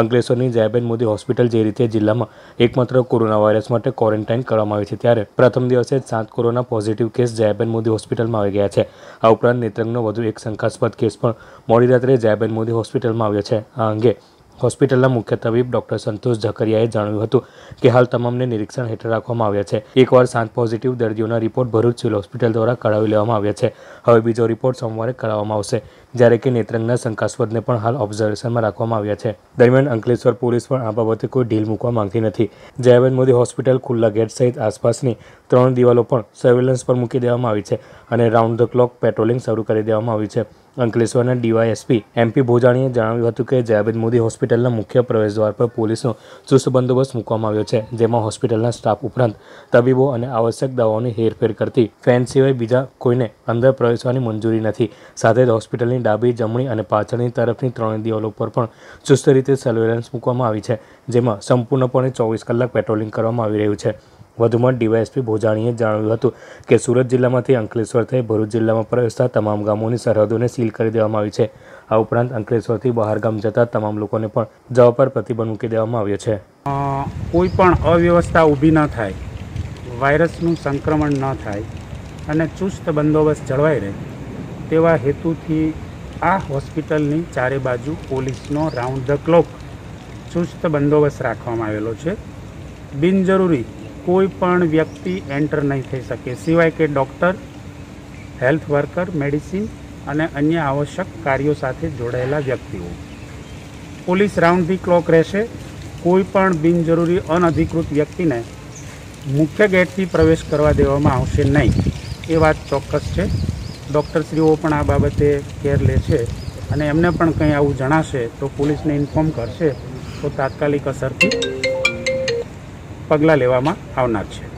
અંકલેશ્વરની Jayaben Modi hospital જે રીતે જિલ્લામાં એકમાત્ર કોરોના વાયરસ માટે ક્વોરન્ટાઇન કરવામાં આવી છે ત્યારે પ્રથમ દિવસે જ સાત corona positive case Jayaben Modi હોસ્પિટલમાં આવી ગયા છે આ ઉપરાંત નેત્રંગનો વધુ એક શંકાસ્પદ કેસ પણ મોડી રાત્રે જયાબેન મોદી હોસ્પિટલમાં આવ્યો છે આ અંગે હોસ્પિટલના મુખ્ય તબીબ ડોક્ટર સંતોષ ઝકરિયાએ જણાવ્યું હતું કે હાલ તમામને નિરીક્ષણ હેઠળ રાખવામાં આવ્યા છે એકવાર સાત પોઝિટિવ દર્દીઓના રિપોર્ટ ભરૂચ સિવિલ હોસ્પિટલ દ્વારા કઢાવી લેવામાં આવ્યા છે હવે બીજો રિપોર્ટ સોમવારે કરાવવામાં આવશે જ્યારે કે નેત્રંગના શંકાસ્પદને પણ હાલ ઓબ્ઝર્વેશનમાં રાખવામાં આવ્યા છે દરમિયાન અંકલેશ્વર પોલીસ પણ આ બાબતે કોઈ ઢીલ મૂકવા માંગતી નથી જયાબેન મોદી હોસ્પિટલ ખુલ્લા ગેટ સહિત આસપાસની ત્રણ દિવાલો પણ સર્વેલન્સ પર મૂકી દેવામાં આવી છે અને રાઉન્ડ ધ ક્લોક પેટ્રોલિંગ શરૂ કરી દેવામાં આવી છે અંકલેશ્વરના ડીવાયએસપી એમપી ભોજાણીએ જણાવ્યું હતું કે જયાબેદ મોદી હોસ્પિટલના મુખ્ય પ્રવેશદ્વાર પર પોલીસનો ચુસ્ત બંદોબસ્ત મૂકવામાં આવ્યો છે જેમાં હોસ્પિટલના સ્ટાફ ઉપરાંત તબીબો અને આવશ્યક દવાઓની હેરફેર કરતી ફેન સિવાય બીજા કોઈને અંદર પ્રવેશવાની મંજૂરી નથી સાથે જ હોસ્પિટલની ડાબી જમણી અને પાછળની તરફની ત્રણ દિવાલો પર પણ ચુસ્ત રીતે સર્વેલન્સ મૂકવામાં આવી છે જેમાં સંપૂર્ણપણે ચોવીસ કલાક પેટ્રોલિંગ કરવામાં આવી રહ્યું છે વધુમાં ડીવાયએસપી ભોજાણીએ જણાવ્યું હતું કે સુરત જિલ્લામાંથી અંકલેશ્વર થઈ ભરૂચ જિલ્લામાં પ્રવેશતા તમામ ગામોની સરહદોને સીલ કરી દેવામાં આવી છે આ ઉપરાંત અંકલેશ્વરથી બહાર ગામ જતા તમામ લોકોને પણ જવા પર પ્રતિબંધ મૂકી દેવામાં આવ્યો છે કોઈ પણ અવ્યવસ્થા ઊભી ન થાય વાયરસનું સંક્રમણ ન થાય અને ચુસ્ત બંદોબસ્ત જળવાઈ રહે તેવા હેતુથી આ હોસ્પિટલની ચારે બાજુ પોલીસનો રાઉન્ડ ધ ક્લોક ચુસ્ત બંદોબસ્ત રાખવામાં આવેલો છે બિનજરૂરી કોઈ પણ વ્યક્તિ એન્ટર નહીં થઈ શકે સિવાય કે ડૉક્ટર હેલ્થ વર્કર મેડિસિન અને અન્ય આવશ્યક કાર્યો સાથે જોડાયેલા વ્યક્તિઓ પોલીસ રાઉન્ડ ધી ક્લોક રહેશે કોઈ પણ બિનજરૂરી અનધિકૃત વ્યક્તિને મુખ્ય ગેટથી પ્રવેશ કરવા દેવામાં આવશે નહીં એ વાત ચોક્કસ છે ડૉક્ટરશ્રીઓ પણ આ બાબતે કેર લે છે અને એમને પણ કંઈ આવું જણાશે તો પોલીસને ઇન્ફોર્મ કરશે તો તાત્કાલિક અસરથી પગલાં લેવામાં આવનાર છે